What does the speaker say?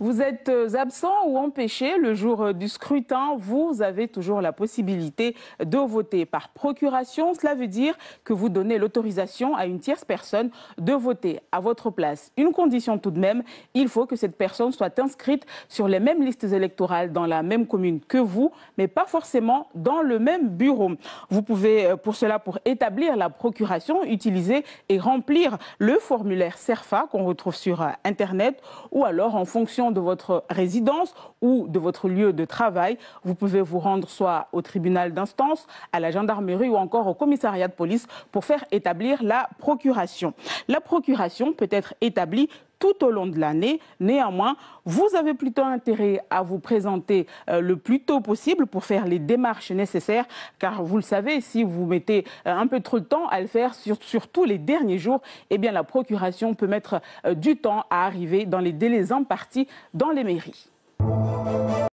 Vous êtes euh, absent ou empêché le jour euh, du scrutin. Vous avez toujours la possibilité de voter par procuration. Cela veut dire que vous donnez l'autorisation à une tierce personne de voter à votre place. Une condition tout de même, il faut que cette personne soit inscrite sur les mêmes listes électorales dans la même commune que vous, mais pas forcément dans le même bureau. Vous pouvez euh, pour cela, pour établir la procuration, utiliser et remplir le formulaire CERFA qu'on retrouve sur Internet ou alors en fonction de votre résidence ou de votre lieu de travail, vous pouvez vous rendre soit au tribunal d'instance, à la gendarmerie ou encore au commissariat de police pour faire établir la procuration. La procuration peut être établie tout au long de l'année. Néanmoins, vous avez plutôt intérêt à vous présenter euh, le plus tôt possible pour faire les démarches nécessaires, car vous le savez, si vous mettez euh, un peu trop de temps à le faire, sur, surtout les derniers jours, eh bien la procuration peut mettre euh, du temps à arriver dans les délais impartis dans les mairies.